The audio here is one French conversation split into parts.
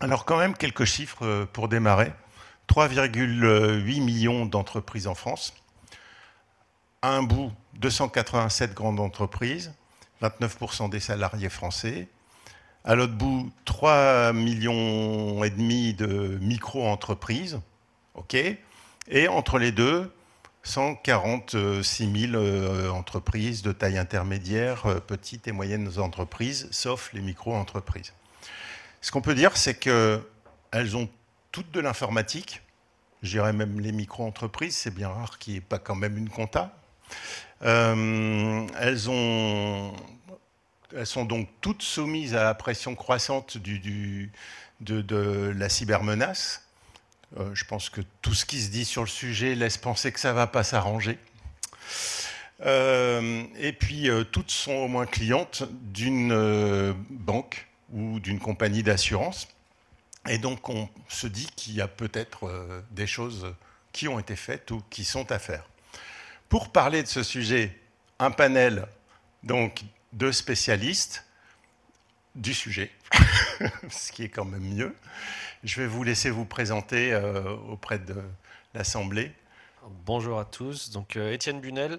Alors quand même quelques chiffres euh, pour démarrer. 3,8 millions d'entreprises en France. À un bout, 287 grandes entreprises, 29% des salariés français. À l'autre bout, 3 millions et demi de micro-entreprises. Et entre les deux, 146 000 euh, entreprises de taille intermédiaire, euh, petites et moyennes entreprises, sauf les micro-entreprises. Ce qu'on peut dire, c'est qu'elles ont toutes de l'informatique. dirais même les micro-entreprises, c'est bien rare qu'il n'y ait pas quand même une compta. Euh, elles, sont donc toutes soumises à la pression croissante de, la cybermenace. Euh, je pense que tout ce qui se dit sur le sujet laisse penser que ça ne va pas s'arranger. Euh, et puis, toutes sont au moins clientes d'une banque ou d'une compagnie d'assurance. Et donc on se dit qu'il y a peut-être euh, des choses qui ont été faites ou qui sont à faire. Pour parler de ce sujet, un panel donc, de spécialistes du sujet, ce qui est quand même mieux. Je vais vous laisser vous présenter euh, auprès de l'Assemblée. Bonjour à tous. Donc euh, Étienne Bunel,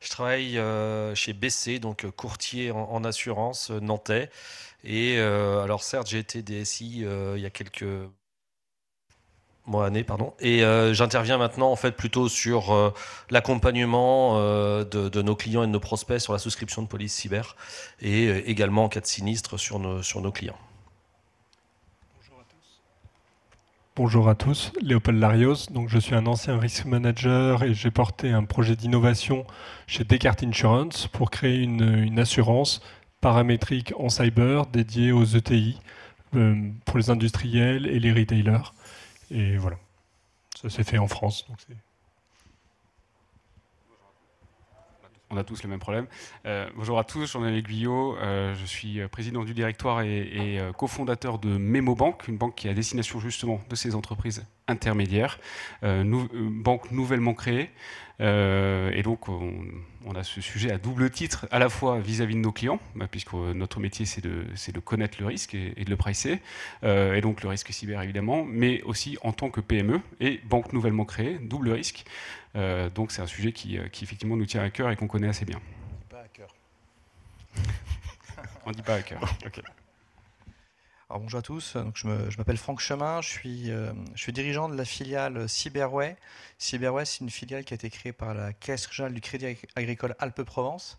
je travaille euh, chez BC, donc euh, courtier en, assurance nantais. Et alors certes, j'ai été DSI il y a quelques mois années, pardon et j'interviens maintenant en fait plutôt sur l'accompagnement de, nos clients et de nos prospects sur la souscription de police cyber et également en cas de sinistre sur nos, sur nos clients. Bonjour à tous, Léopold Larios. Donc, je suis un ancien risk manager et j'ai porté un projet d'innovation chez Descartes Insurance pour créer une, assurance paramétrique en cyber dédiée aux ETI euh, pour les industriels et les retailers. Et voilà, ça s'est fait en France, on a tous le même problème. Euh, bonjour à tous, jean euh, je suis euh, président du directoire et, et cofondateur de MemoBank, une banque qui est à destination justement de ces entreprises intermédiaire, euh, euh, banque nouvellement créée. Euh, et donc, on, a ce sujet à double titre, à la fois vis-à-vis de nos clients, bah, puisque notre métier, c'est de, de, connaître le risque et, de le pricer, et donc le risque cyber, évidemment, mais aussi en tant que PME et banque nouvellement créée, double risque. donc, c'est un sujet qui, effectivement, nous tient à cœur et qu'on connaît assez bien. Pas à cœur. on dit pas à cœur bonjour à tous, donc je, m'appelle Franck Chemin, je suis, euh, je suis dirigeant de la filiale Cyberway. Cyberway, c'est une filiale qui a été créée par la Caisse régionale du Crédit agricole Alpes-Provence,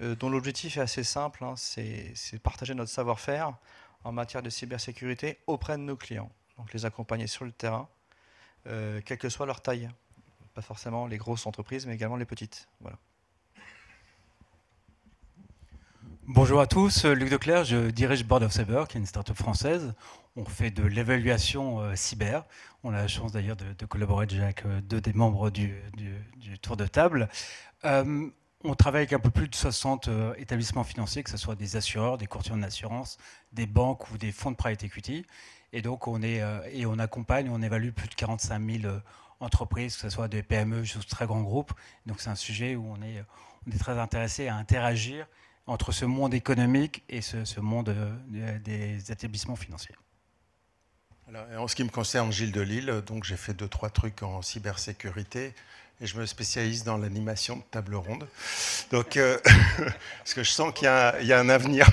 euh, dont l'objectif est assez simple, hein. c'est, c'est partager notre savoir-faire en matière de cybersécurité auprès de nos clients, donc les accompagner sur le terrain, euh, quelle que soit leur taille, pas forcément les grosses entreprises, mais également les petites. Voilà. Bonjour à tous, euh, Luc Declerc, je dirige Board of Cyber, qui est une start-up française. On fait de l'évaluation euh, cyber. On a la chance d'ailleurs de, collaborer déjà avec euh, deux des membres du, tour de table. on travaille avec un peu plus de 60 établissements financiers, que ce soit des assureurs, des courtiers en assurance, des banques ou des fonds de private equity. Et donc on, est, et on accompagne, on évalue plus de 45 000 entreprises, que ce soit des PME des très grands groupes. Donc c'est un sujet où on est, on est très intéressé à interagir entre ce monde économique et ce, monde euh, des établissements financiers. en ce qui me concerne, Gilles Delille, euh, donc j'ai fait deux trois trucs en cybersécurité et je me spécialise dans l'animation de table ronde. Donc, euh, parce que je sens qu'il y, a un avenir.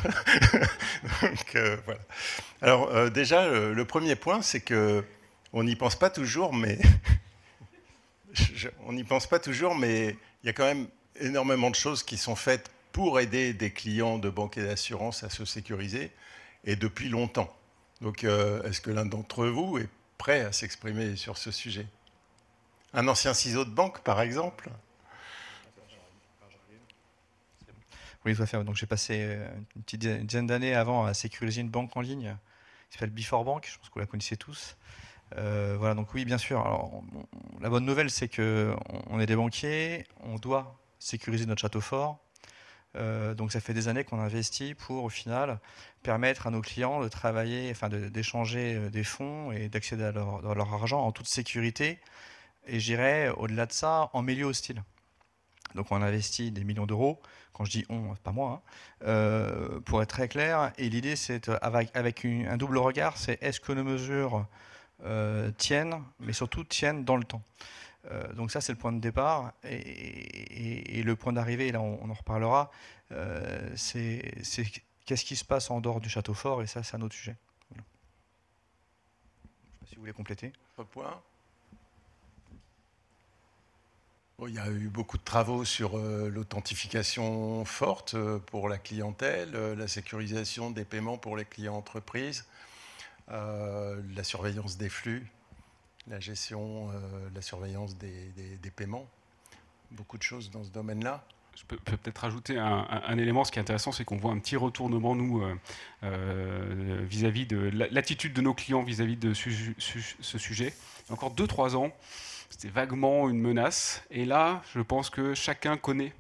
Alors, déjà, le, premier point, c'est que on n'y pense pas toujours, mais on n'y pense pas toujours, mais il y a quand même énormément de choses qui sont faites pour aider des clients de banques et d'assurances à se sécuriser, et depuis longtemps. Donc, euh, est-ce que l'un d'entre vous est prêt à s'exprimer sur ce sujet Un ancien ciseau de banque, par exemple Oui, tout à fait. Donc, j'ai passé euh, une petite dizaine d'années avant à sécuriser une banque en ligne qui s'appelle Before Bank. Je pense que vous la connaissez tous. Euh, voilà, donc oui, bien sûr. la bonne nouvelle, c'est qu'on on est des banquiers, on doit sécuriser notre château fort, euh, donc ça fait des années qu'on investit pour au final permettre à nos clients de travailler, d'échanger euh, des fonds et d'accéder à leur, argent en toute sécurité. Et j'irai au-delà de ça en milieu hostile. Donc on investit des millions d'euros, quand je dis on, pas moi, hein. euh, pour être très clair. Et l'idée c'est avec, un double regard, c'est est-ce que nos mesures tiennent, mais surtout tiennent dans le temps. Euh, donc ça, c'est le point de départ. Et, le point d'arrivée, là, on, en reparlera, euh, c'est qu'est-ce qui se passe en dehors du château fort, et ça, c'est un autre sujet. Voilà. si vous voulez compléter. point. il y a eu beaucoup de travaux sur euh, l'authentification forte pour la clientèle, la sécurisation des paiements pour les clients entreprises, la surveillance des flux la gestion, euh, la surveillance des, paiements, beaucoup de choses dans ce domaine-là. Je peux, peut-être ajouter un, élément, ce qui est intéressant, c'est qu'on voit un petit retournement, nous, euh, euh, vis-à-vis de l'attitude de nos clients vis-à-vis de ce sujet. encore 2-3 ans, c'était vaguement une menace. Et là, je pense que chacun connaît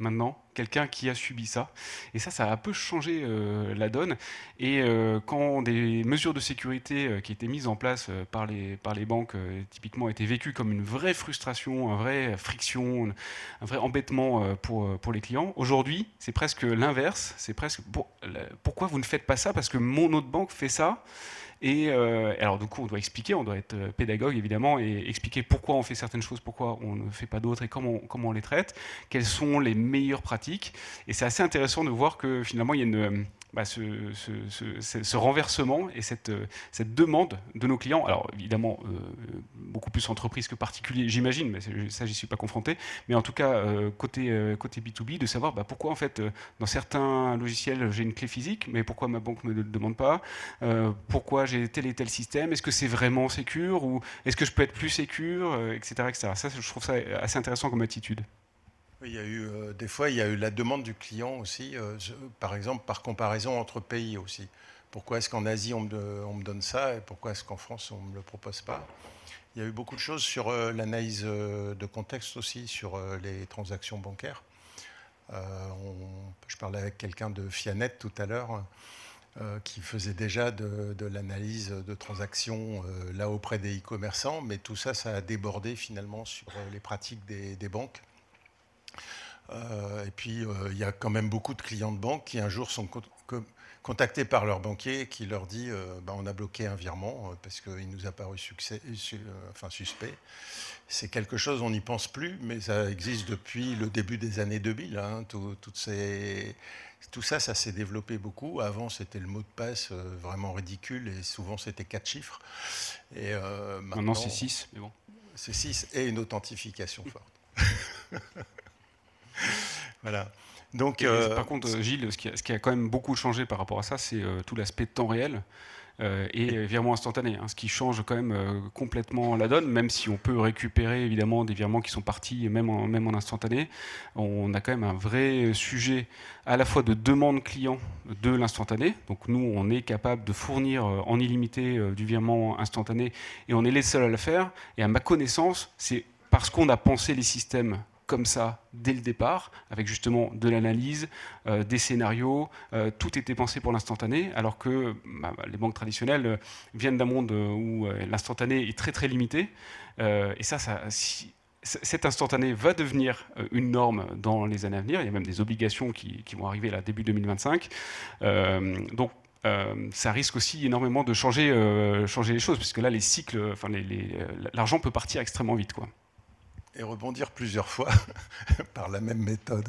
maintenant, quelqu'un qui a subi ça. Et ça, ça a un peu changé euh, la donne. Et euh, quand des mesures de sécurité euh, qui étaient mises en place par, les, par les banques, typiquement, étaient vécues comme une vraie frustration, un vrai friction, un vrai embêtement pour, pour les clients, aujourd'hui, c'est presque l'inverse. C'est presque pourquoi vous ne faites pas ça Parce que mon autre banque fait ça. Et euh, alors du coup, on doit expliquer, on doit être euh, pédagogue évidemment, et expliquer pourquoi on fait certaines choses, pourquoi on ne fait pas d'autres et comment, comment on les traite, quelles sont les meilleures pratiques. Et c'est assez intéressant de voir que finalement, il y a une... Euh, bah, ce, ce, ce, ce, renversement et cette, cette, demande de nos clients, alors évidemment beaucoup plus entreprises que particuliers, j'imagine, mais ça j'y suis pas confronté, mais en tout cas côté, côté B2B, de savoir bah, pourquoi en fait dans certains logiciels j'ai une clé physique, mais pourquoi ma banque ne me le demande pas, pourquoi j'ai tel et tel système, est-ce que c'est vraiment sécure ou est-ce que je peux être plus sécure, etc., euh, etc. Ça, je trouve ça assez intéressant comme attitude. Il y a eu euh, des fois, il y a eu la demande du client aussi, euh, par exemple, par comparaison entre pays aussi. Pourquoi est-ce qu'en Asie on me, on me, donne ça et pourquoi est-ce qu'en France on me le propose pas Il y a eu beaucoup de choses sur l'analyse de contexte aussi sur les transactions bancaires. je parlais avec quelqu'un de Fianet tout à l'heure. Euh, qui faisait déjà de, l'analyse de transactions euh, là auprès des e-commerçants, mais tout ça, ça a débordé finalement sur euh, les pratiques des, des banques. et puis, il y a quand même beaucoup de clients de banques qui un jour sont contactés par leur banquier qui leur dit euh, bah, on a bloqué un virement euh, parce qu'il nous a paru succès, euh, enfin, suspect. C'est quelque chose, on n'y pense plus, mais ça existe depuis le début des années 2000. Hein. tout, toutes ces, tout ça, ça s'est développé beaucoup. Avant, c'était le mot de passe vraiment ridicule et souvent c'était quatre chiffres. Et, maintenant, c'est 6, mais bon. C'est 6 et une authentification forte. voilà. Donc, euh, par contre, euh, Gilles, ce qui, a, quand même beaucoup changé par rapport à ça, c'est euh, tout l'aspect temps réel et virement instantané, hein, ce qui change quand même complètement la donne, même si on peut récupérer évidemment des virements qui sont partis, même même en instantané. On a quand même un vrai sujet à la fois de demande client de l'instantané. Donc nous, on est capable de fournir en illimité du virement instantané et on est les seuls à le faire. Et à ma connaissance, c'est parce qu'on a pensé les systèmes comme ça dès le départ, avec justement de l'analyse, euh, des scénarios, euh, tout était pensé pour l'instantané, alors que bah, bah, les banques traditionnelles euh, viennent d'un monde où l'instantané est très très limité. et ça, ça cet instantané va devenir une norme dans les années à venir. Il y a même des obligations qui, vont arriver là début 2025. donc ça risque aussi énormément de changer, changer les choses, puisque là les cycles, enfin l'argent peut partir extrêmement vite, quoi et rebondir plusieurs fois par la même méthode.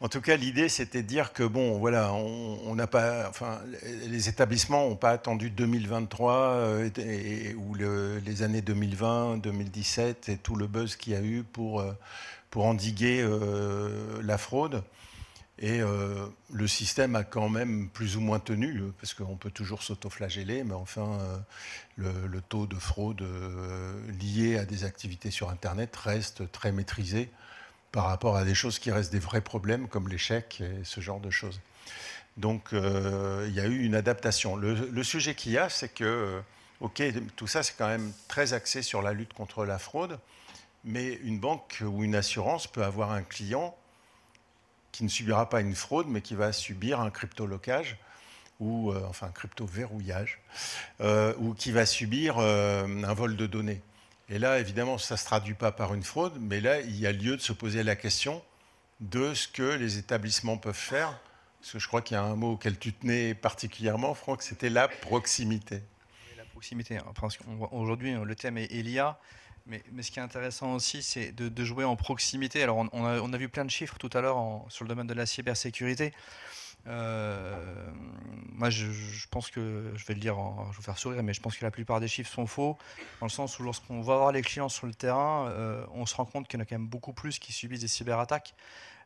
En tout cas, l'idée, c'était de dire que bon, voilà, on n'a pas, enfin, les établissements n'ont pas attendu 2023 euh, ou les années 2020, 2017 et tout le buzz qu'il y a eu pour euh, pour endiguer euh, la fraude. Et euh, le système a quand même plus ou moins tenu, euh, parce qu'on peut toujours s'autoflageller, mais enfin, euh, le, taux de fraude lié à des activités sur Internet reste très maîtrisé par rapport à des choses qui restent des vrais problèmes, comme l'échec et ce genre de choses. Donc, il y a eu une adaptation. Le, le sujet qu'il y a, c'est que, OK, tout ça, c'est quand même très axé sur la lutte contre la fraude, mais une banque ou une assurance peut avoir un client qui ne subira pas une fraude, mais qui va subir un crypto ou euh, enfin crypto-verrouillage, euh, ou qui va subir euh, un vol de données. Et là, évidemment, ça ne se traduit pas par une fraude, mais là, il y a lieu de se poser la question de ce que les établissements peuvent faire, parce que je crois qu'il y a un mot auquel tu tenais particulièrement, Franck, c'était la proximité. La proximité. Aujourd'hui, le thème est l'IA. Mais, ce qui est intéressant aussi, c'est de, jouer en proximité. Alors, on, a, vu plein de chiffres tout à l'heure sur le domaine de la cybersécurité. Euh, moi, je, pense que, je vais le dire, je vais vous faire sourire, mais je pense que la plupart des chiffres sont faux, dans le sens où lorsqu'on va voir les clients sur le terrain, euh, on se rend compte qu'il y en a quand même beaucoup plus qui subissent des cyberattaques.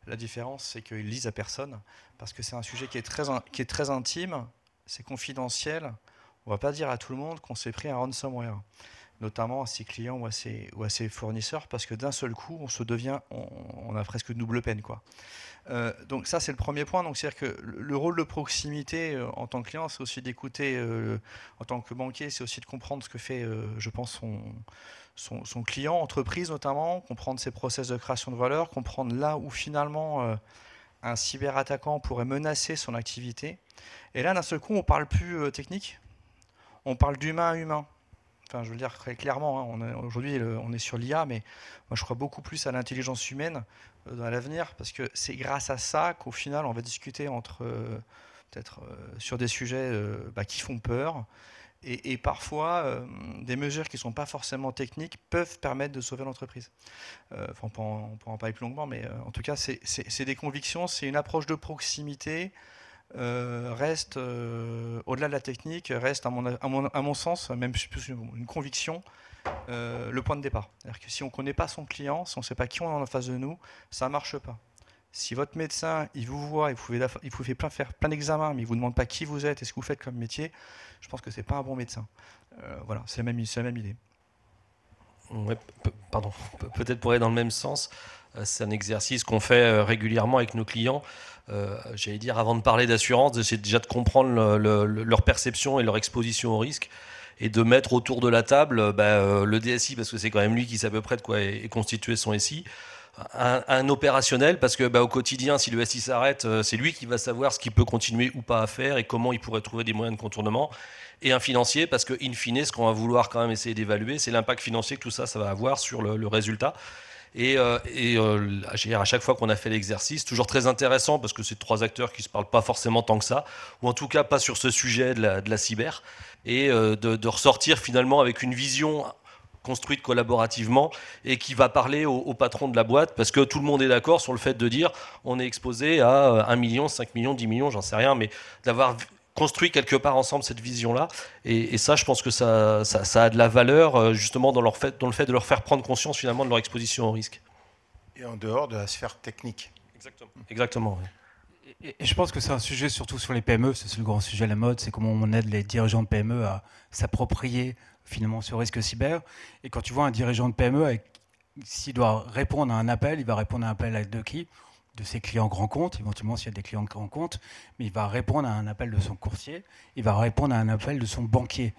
La différence, c'est qu'ils lisent à personne, parce que c'est un sujet qui est très, qui est très intime, c'est confidentiel. On ne va pas dire à tout le monde qu'on s'est pris un ransomware notamment à ses clients ou à ses, ou à fournisseurs, parce que d'un seul coup, on se devient, on, a presque une double peine. Quoi. Euh, donc ça, c'est le premier point. c'est-à-dire que le rôle de proximité euh, en tant que client, c'est aussi d'écouter, euh, en tant que banquier, c'est aussi de comprendre ce que fait, je pense, son, son, son, client, entreprise notamment, comprendre ses process de création de valeur, comprendre là où finalement un cyberattaquant pourrait menacer son activité. Et là, d'un seul coup, on parle plus technique, on parle d'humain à humain. Enfin, je veux dire très clairement, hein, aujourd'hui on est sur l'IA, mais moi je crois beaucoup plus à l'intelligence humaine euh, dans l'avenir, parce que c'est grâce à ça qu'au final on va discuter entre euh, peut-être euh, sur des sujets bah, qui font peur, et, parfois des mesures qui ne sont pas forcément techniques peuvent permettre de sauver l'entreprise. on, on pourra en parler plus longuement, mais en tout cas c'est des convictions, c'est une approche de proximité. Euh, reste, euh, au-delà de la technique, reste, à mon, sens, même une conviction, euh, le point de départ. cest que si on ne connaît pas son client, si on ne sait pas qui on a en face de nous, ça ne marche pas. Si votre médecin, il vous voit, il vous fait, il plein, faire plein d'examens, mais il ne vous demande pas qui vous êtes et ce que vous faites comme métier, je pense que ce n'est pas un bon médecin. voilà, c'est même, la même idée pardon, peut-être pour aller dans le même sens, euh, c'est un exercice qu'on fait euh, régulièrement avec nos clients. Euh, j'allais dire, avant de parler d'assurance, c'est déjà de comprendre leur perception et leur exposition au risque et de mettre autour de la table bah, le DSI, parce que c'est quand même lui qui sait à peu près de quoi est, constitué son SI. Un, opérationnel parce que bah, au quotidien, si le SI s'arrête, c'est lui qui va savoir ce qu'il peut continuer ou pas à faire et comment il pourrait trouver des moyens de contournement et un financier, parce que, in fine, ce qu'on va vouloir quand même essayer d'évaluer, c'est l'impact financier que tout ça, ça va avoir sur le, résultat. Et, euh, euh, à chaque fois qu'on a fait l'exercice, toujours très intéressant parce que c'est trois acteurs qui ne se parlent pas forcément tant que ça, ou en tout cas pas sur ce sujet de la, cyber, et euh, de, ressortir finalement avec une vision construite collaborativement et qui va parler au, patron de la boîte parce que tout le monde est d'accord sur le fait de dire on est exposé à 1 million, 5 millions, 10 millions, j'en sais rien, mais d'avoir construit quelque part ensemble cette vision-là. Et, ça, je pense que ça, a de la valeur euh, justement dans, le fait de leur faire prendre conscience finalement de leur exposition au risque. Et en dehors de la sphère technique. Exactement. Exactement. Et je pense que c'est un sujet surtout sur les PME, c'est le grand sujet à la mode, c'est comment on aide les dirigeants de PME à s'approprier finalement ce risque cyber. Et quand tu vois un dirigeant de PME, s'il doit répondre à un appel, il va répondre à un appel de qui de ses clients grands comptes, éventuellement s'il y a des clients grands comptes, mais il va répondre à un appel de son courtier, il va répondre à un appel de son banquier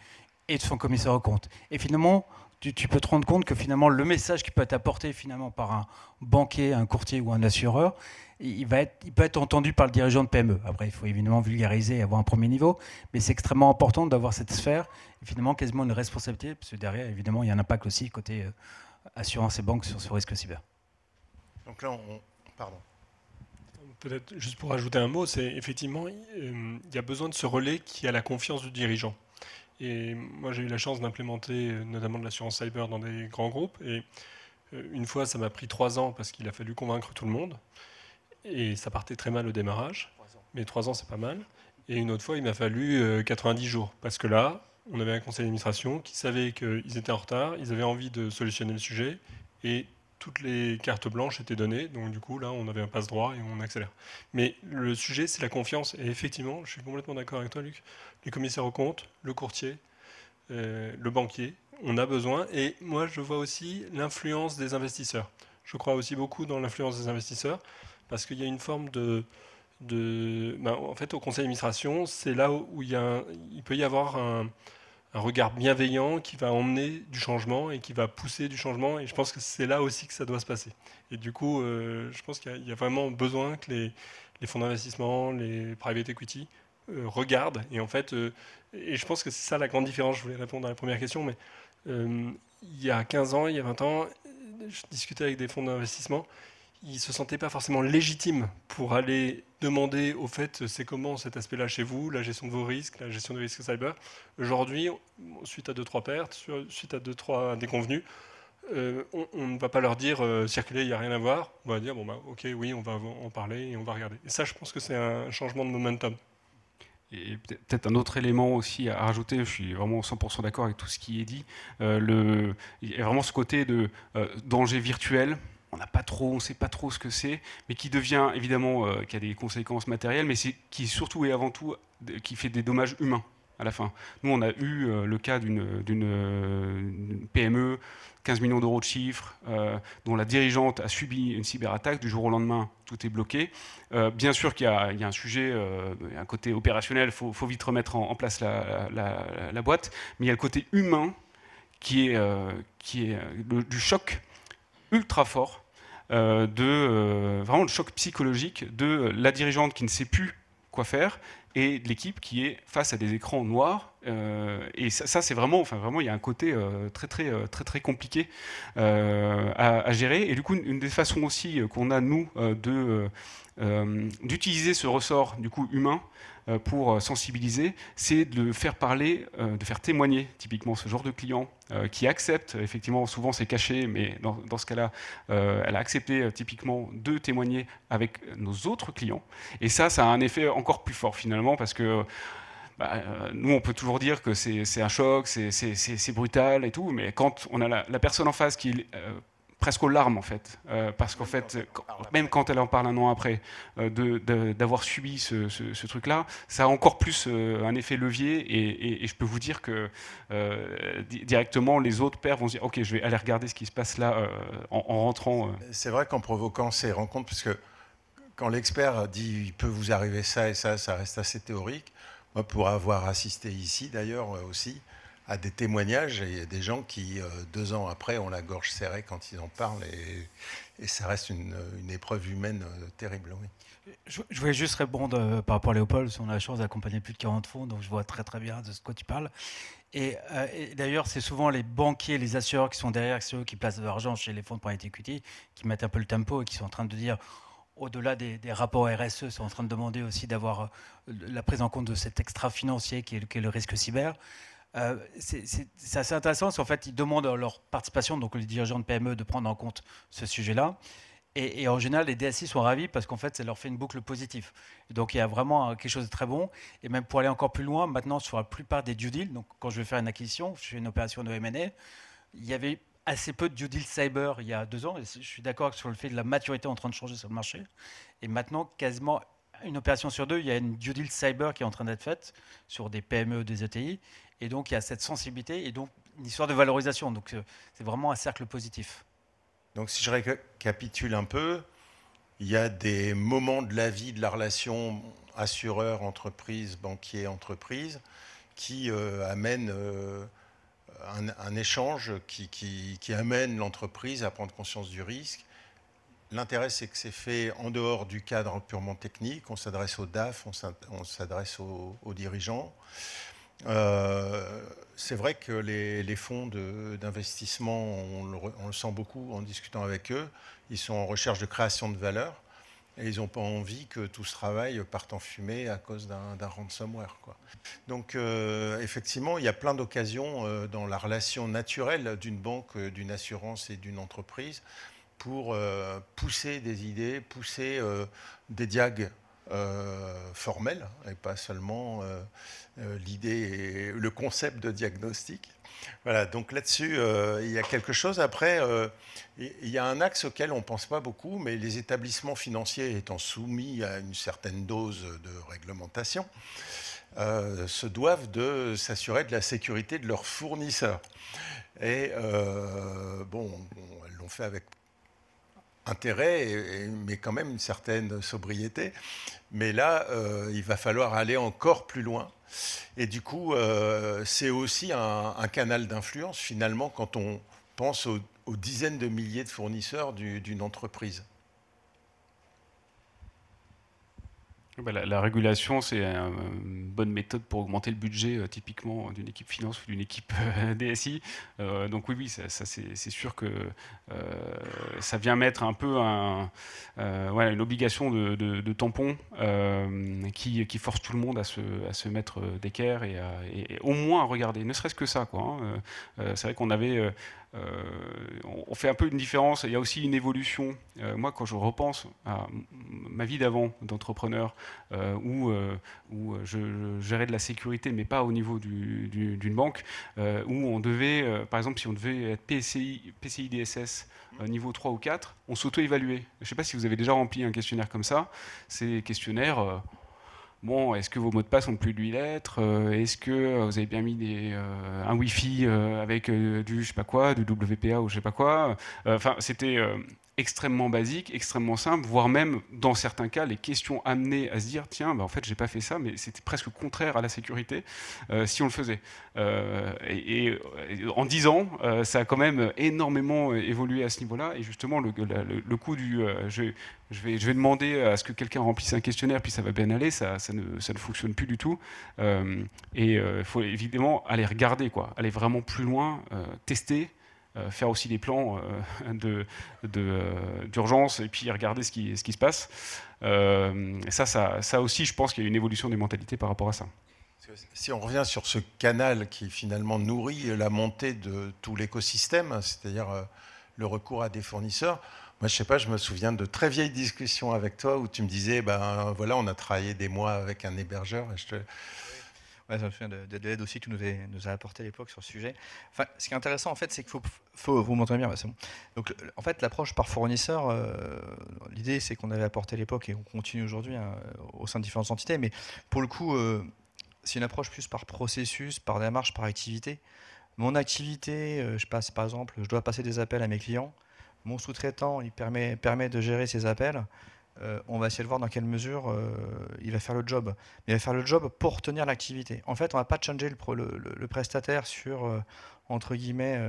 et de son commissaire au compte Et finalement, tu, peux te rendre compte que finalement, le message qui peut être apporté finalement par un banquier, un courtier ou un assureur, il, va être, il peut être entendu par le dirigeant de PME. Après, il faut évidemment vulgariser et avoir un premier niveau, mais c'est extrêmement important d'avoir cette sphère, et finalement quasiment une responsabilité, parce que derrière, évidemment, il y a un impact aussi côté euh, assurance et banque sur ce risque cyber. Donc là, on, pardon, peut-être juste pour ajouter un mot, c'est effectivement, euh, il y a besoin de ce relais qui a la confiance du dirigeant. Et moi, j'ai eu la chance d'implémenter euh, notamment de l'assurance cyber dans des grands groupes. Et euh, une fois, ça m'a pris trois ans parce qu'il a fallu convaincre tout le monde. Et ça partait très mal au démarrage. Mais trois ans, c'est pas mal. Et une autre fois, il m'a fallu 90 jours. Parce que là, on avait un conseil d'administration qui savait qu'ils étaient en retard, ils avaient envie de solutionner le sujet. Et toutes les cartes blanches étaient données, donc du coup là on avait un passe droit et on accélère. Mais le sujet c'est la confiance, et effectivement je suis complètement d'accord avec toi Luc, les commissaires aux comptes, le courtier, euh, le banquier, on a besoin, et moi je vois aussi l'influence des investisseurs. Je crois aussi beaucoup dans l'influence des investisseurs, parce qu'il y a une forme de... Ben, en fait au conseil d'administration, c'est là où il, y il peut y avoir un un regard bienveillant qui va emmener du changement et qui va pousser du changement. Et je pense que c'est là aussi que ça doit se passer. Et du coup, euh, je pense qu'il y, a vraiment besoin que les, fonds d'investissement, les private equity euh, regardent. Et en fait, euh, et je pense que c'est ça la grande différence. Je voulais répondre à la première question, mais il y a 15 ans, il y a 20 ans, je discutais avec des fonds d'investissement ils se sentaient pas forcément légitimes pour aller demander au fait c'est comment cet aspect-là chez vous, la gestion de vos risques, la gestion de risques cyber. Aujourd'hui, suite à deux trois pertes, suite à deux trois déconvenus, euh, on ne va pas leur dire euh, circuler, il n'y a rien à voir. On va dire bon bah ok oui, on va en parler et on va regarder. Et ça, je pense que c'est un changement de momentum. Et peut-être un autre élément aussi à rajouter, je suis vraiment 100% d'accord avec tout ce qui est dit, euh, le, il y a vraiment ce côté de danger virtuel, on n'a pas trop, on ne sait pas trop ce que c'est, mais qui devient évidemment, euh, qui a des conséquences matérielles, mais c'est qui surtout et avant tout, qui fait des dommages humains à la fin. Nous, on a eu euh, le cas d'une PME, 15 e, millions d'euros de chiffres, euh, dont la dirigeante a subi une cyberattaque. Du jour au lendemain, tout est bloqué. bien sûr qu'il y, a un sujet, un côté opérationnel, il faut, vite remettre en, place la, boîte, mais il y a le côté humain qui est, qui est du choc ultra fort euh, de euh, vraiment le choc psychologique de la dirigeante qui ne sait plus quoi faire et de l'équipe qui est face à des écrans noirs. Euh, et ça, c'est vraiment, enfin vraiment, il y a un côté très, très, très, très compliqué à, à, gérer. Et du coup, une des façons aussi qu'on a nous de d'utiliser ce ressort du coup humain, euh, pour euh, sensibiliser, c'est de faire parler, euh, de faire témoigner typiquement ce genre de client qui accepte, effectivement souvent c'est caché, mais dans, ce cas-là, elle a accepté typiquement de témoigner avec nos autres clients. Et ça, ça a un effet encore plus fort finalement parce que... Bah, nous, on peut toujours dire que c'est un choc, c'est brutal et tout, mais quand on a la, personne en face qui presque aux larmes en fait, euh, parce qu'en fait, même quand elle en parle un an après, euh, d'avoir subi ce, truc-là, ça a encore plus euh, un effet levier, et, je peux vous dire que directement, les autres pères vont dire, ok, je vais aller regarder ce qui se passe là en, en, rentrant. C'est vrai qu'en provoquant ces rencontres, parce que quand l'expert dit, il peut vous arriver ça et ça, ça reste assez théorique, moi pour avoir assisté ici d'ailleurs aussi, à des témoignages et des gens qui, euh, deux ans après, ont la gorge serrée quand ils en parlent. Et, ça reste une, une, épreuve humaine euh, terrible. Oui. Je, voulais juste répondre euh, par rapport à Léopold. On a la chance d'accompagner plus de 40 fonds, donc je vois très très bien de ce quoi tu parles. Et, d'ailleurs, c'est souvent les banquiers, les assureurs qui sont derrière, ceux qui placent de l'argent chez les fonds de private equity, qui mettent un peu le tempo et qui sont en train de dire au-delà des, des, rapports RSE, sont en train de demander aussi d'avoir la prise en compte de cet extra financier qui est le risque cyber. Euh, c'est assez intéressant parce qu'en fait, ils demandent à leur participation, donc les dirigeants de PME, de prendre en compte ce sujet-là. Et, en général, les DSI sont ravis parce qu'en fait, ça leur fait une boucle positive. donc, il y a vraiment quelque chose de très bon. Et même pour aller encore plus loin, maintenant, sur la plupart des due deals, donc quand je vais faire une acquisition, je fais une opération de M&A, il y avait assez peu de due deal cyber il y a deux ans. Et je suis d'accord sur le fait de la maturité en train de changer sur le marché. Et maintenant, quasiment une opération sur deux, il y a une due deal cyber qui est en train d'être faite sur des PME, des ETI. Et donc, il y a cette sensibilité et donc une histoire de valorisation. Donc, euh, c'est vraiment un cercle positif. Donc, si je récapitule un peu, il y a des moments de la vie de la relation assureur, entreprise, banquier, entreprise qui euh, amènent euh, un, échange qui, qui, amène l'entreprise à prendre conscience du risque. L'intérêt, c'est que c'est fait en dehors du cadre purement technique. On s'adresse au DAF, on s'adresse aux, aux dirigeants. Euh, c'est vrai que les, fonds d'investissement, on, le sent beaucoup en discutant avec eux, ils sont en recherche de création de valeur et ils n'ont pas envie que tout ce travail parte en fumée à cause d'un ransomware. Quoi. Donc euh, effectivement, il y a plein d'occasions euh, dans la relation naturelle d'une banque, d'une assurance et d'une entreprise pour pousser des idées, pousser des diags euh, formelle hein, et pas seulement euh, euh, l'idée et le concept de diagnostic. Voilà, donc là-dessus, il y a quelque chose. Après, il y a un axe auquel on ne pense pas beaucoup, mais les établissements financiers étant soumis à une certaine dose de réglementation, se doivent de s'assurer de la sécurité de leurs fournisseurs. Et bon, bon, elles l'ont fait avec intérêt, mais quand même une certaine sobriété. Mais là, euh, il va falloir aller encore plus loin. Et du coup, euh, c'est aussi un, canal d'influence, finalement, quand on pense aux, dizaines de milliers de fournisseurs d'une entreprise. Bah, la, régulation, c'est une bonne méthode pour augmenter le budget euh, typiquement euh, d'une équipe finance ou d'une équipe euh, DSI. donc oui, oui, c'est sûr que ça vient mettre un peu une obligation de, tampon qui, force tout le monde à se, mettre d'équerre et, au moins à regarder, ne serait-ce que ça. Quoi, hein. c'est vrai qu'on avait euh, on fait un peu une différence. Il y a aussi une évolution. Euh, moi, quand je repense à ma vie d'avant d'entrepreneur, euh, où, où je, gérais de la sécurité, mais pas au niveau d'une banque, où on devait, par exemple, si on devait être PCI, PCI DSS niveau 3 ou 4, on s'auto-évaluait. Je ne sais pas si vous avez déjà rempli un questionnaire comme ça. Ces questionnaires bon, est-ce que vos mots de passe ont plus de 8 lettres euh, Est-ce que euh, vous avez bien mis des, euh, un Wi-Fi avec du je sais pas quoi, du WPA ou je sais pas quoi Enfin, c'était extrêmement basique, extrêmement simple, voire même, dans certains cas, les questions amenées à se dire tiens, bah, en fait, j'ai pas fait ça, mais c'était presque contraire à la sécurité euh, si on le faisait. Euh, et, euh, en 10 ans, ça a quand même énormément évolué à ce niveau-là. Et justement, le, le, coup du je, vais, je vais demander à ce que quelqu'un remplisse un questionnaire, puis ça va bien aller, ça, ça, ne, ça ne fonctionne plus du tout. et il faut évidemment aller regarder, quoi, aller vraiment plus loin, tester euh, faire aussi des plans euh, euh, d'urgence de, et puis regarder ce qui, ce qui se passe. ça, ça, ça aussi, je pense qu'il y a une évolution des mentalités par rapport à ça. Si on revient sur ce canal qui finalement nourrit la montée de tout l'écosystème, c'est-à-dire le recours à des fournisseurs, moi je sais pas, je me souviens de très vieilles discussions avec toi où tu me disais, ben voilà, on a travaillé des mois avec un hébergeur. je Ouais, je me souviens de, l'aide aussi que nous, a nous apporté à l'époque sur le sujet. Enfin, ce qui est intéressant, en fait, c'est qu'il faut, Vous montrer bien, bah, c'est bon. Donc, en fait, l'approche par fournisseur, euh, l'idée, c'est qu'on avait apporté à l'époque et on continue aujourd'hui hein, au sein de différentes entités. Mais pour le coup, euh, c'est une approche plus par processus, par démarche, par activité. Mon activité, euh, je passe par exemple, je dois passer des appels à mes clients. Mon sous-traitant, il permet, permet de gérer ces appels. Euh, on va essayer de voir dans quelle mesure euh, il va faire le job. Mais il va faire le job pour tenir l'activité. En fait, on ne va pas changer le, prestataire sur, euh, entre guillemets,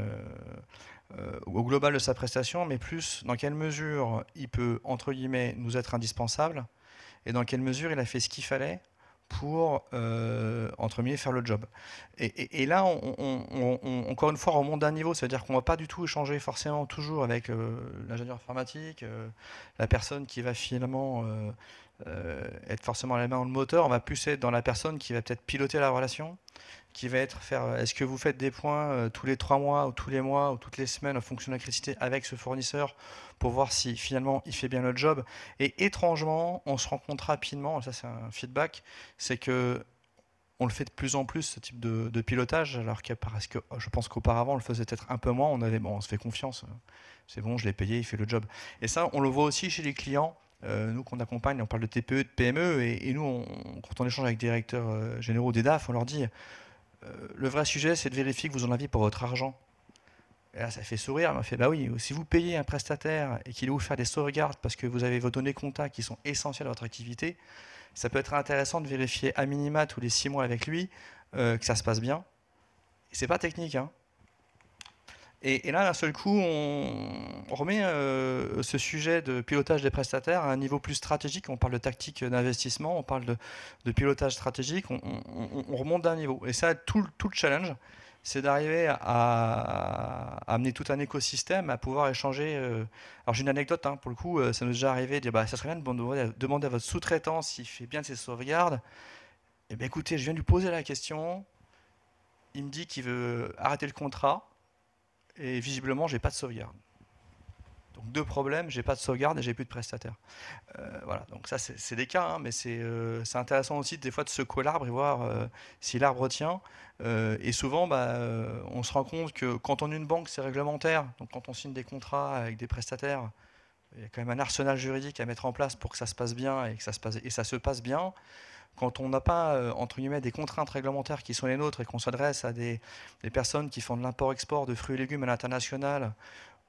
au global de sa prestation, mais plus dans quelle mesure il peut, entre guillemets, nous être indispensable et dans quelle mesure il a fait ce qu'il fallait pour, euh, entre guillemets, faire le job. Et, là, on, encore une fois, on remonte d'un niveau, c'est-à-dire qu'on ne va pas du tout échanger forcément toujours avec euh, l'ingénieur informatique, euh, la personne qui va finalement être forcément à la main dans le moteur, on va plus être dans la personne qui va peut-être piloter la relation, qui va être faire euh, est-ce que vous faites des points euh, tous les trois mois ou tous les mois ou toutes les semaines en fonction de avec ce fournisseur pour voir si finalement il fait bien le job. Et étrangement, on se rend compte rapidement, ça c'est un feedback, c'est que on le fait de plus en plus ce type de, pilotage, alors que oh, je pense qu'auparavant on le faisait peut-être un peu moins. On avait bon, on se fait confiance, hein. c'est bon, je l'ai payé, il fait le job. Et ça, on le voit aussi chez les clients. Euh, nous qu'on accompagne, on parle de TPE, de PME, et, nous, quand on échange avec des directeurs généraux des DAF, on leur dit euh, le vrai sujet, c'est de vérifier que vous en avez pour votre argent. Et là, ça fait sourire, mais fait bah oui, si vous payez un prestataire et qu'il vous fait des sauvegardes parce que vous avez vos données comptables qui sont essentielles à votre activité, ça peut être intéressant de vérifier à minima tous les six mois avec lui euh, que ça se passe bien. C'est pas technique, hein. Et, là, d'un seul coup, on, remet euh, ce sujet de pilotage des prestataires à un niveau plus stratégique. On parle de tactique d'investissement, on parle de, pilotage stratégique, on, remonte d'un niveau. Et ça, tout, le challenge, c'est d'arriver à, amener tout un écosystème à pouvoir échanger. Euh, alors j'ai une anecdote, hein, pour le coup, euh, ça nous est déjà arrivé de bah, ça serait bien de demander à votre sous-traitant s'il fait bien de ses sauvegardes. Eh bien écoutez, je viens de lui poser la question, il me dit qu'il veut arrêter le contrat, et visiblement, j'ai pas de sauvegarde. Donc deux problèmes, j'ai pas de sauvegarde et j'ai plus de prestataire. Euh, voilà, donc ça c'est des cas, hein, mais euh, c'est intéressant aussi des fois de secouer l'arbre et voir euh, si l'arbre tient. et souvent, bah, on se rend compte que quand on est une banque, c'est réglementaire. Donc quand on signe des contrats avec des prestataires, il y a quand même un arsenal juridique à mettre en place pour que ça se passe bien et que ça se passe et ça se passe bien quand on n'a pas, euh, entre guillemets, des contraintes réglementaires qui sont les nôtres et qu'on s'adresse à des, personnes qui font de l'import-export de fruits et légumes à l'international